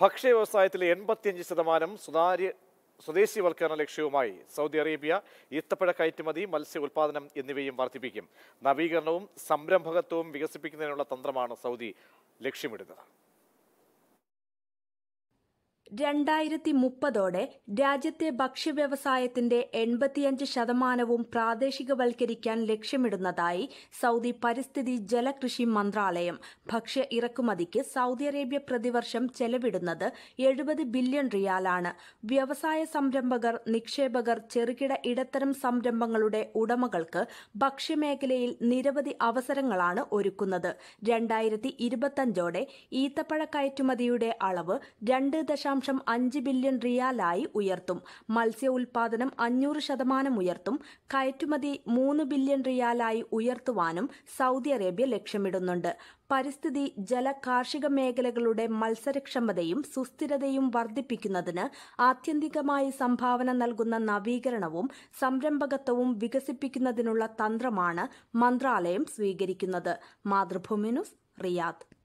ഭക്ഷ്യ വ്യവസായത്തിലെ എൺപത്തിയഞ്ച് ശതമാനം സുതാര്യ സ്വദേശിവൽക്കരണ ലക്ഷ്യവുമായി സൗദി അറേബ്യ ഈത്തപ്പഴ കയറ്റുമതി മത്സ്യ ഉൽപാദനം എന്നിവയും വർദ്ധിപ്പിക്കും നവീകരണവും സംരംഭകത്വവും വികസിപ്പിക്കുന്നതിനുള്ള തന്ത്രമാണ് സൗദി ലക്ഷ്യമിടുന്നത് രണ്ടായിരത്തി മുപ്പതോടെ രാജ്യത്തെ ഭക്ഷ്യവ്യവസായത്തിന്റെ എൺപത്തിയഞ്ച് ശതമാനവും പ്രാദേശികവൽക്കരിക്കാൻ ലക്ഷ്യമിടുന്നതായി സൗദി പരിസ്ഥിതി ജലകൃഷി മന്ത്രാലയം ഭക്ഷ്യ ഇറക്കുമതിക്ക് സൗദി അറേബ്യ പ്രതിവർഷം ചെലവിടുന്നത് എഴുപത് ബില്യൺ റിയാലാണ് വ്യവസായ സംരംഭകർ നിക്ഷേപകർ ചെറുകിട ഇടത്തരം സംരംഭങ്ങളുടെ ഉടമകൾക്ക് ഭക്ഷ്യമേഖലയിൽ നിരവധി അവസരങ്ങളാണ് ഒരുക്കുന്നത് രണ്ടായിരത്തി ഇരുപത്തിയഞ്ചോടെ ഈത്തപ്പഴ കയറ്റുമതിയുടെ അളവ് രണ്ട് ദശാം ദശാംശം അഞ്ച് ബില്യൺ റിയാലായി ഉയർത്തും മത്സ്യ ഉൽപാദനം അഞ്ഞൂറ് ശതമാനം ഉയർത്തും കയറ്റുമതി മൂന്ന് ബില്യൺ റിയാലായി ഉയർത്തുവാനും സൗദി അറേബ്യ ലക്ഷ്യമിടുന്നുണ്ട് പരിസ്ഥിതി ജല കാർഷിക മേഖലകളുടെ മത്സരക്ഷമതയും സുസ്ഥിരതയും വർദ്ധിപ്പിക്കുന്നതിന് ആത്യന്തികമായി സംഭാവന നൽകുന്ന നവീകരണവും സംരംഭകത്വവും വികസിപ്പിക്കുന്നതിനുള്ള തന്ത്രമാണ് മന്ത്രാലയം സ്വീകരിക്കുന്നത് മാതൃഭൂമി ന്യൂസ് റിയാദ്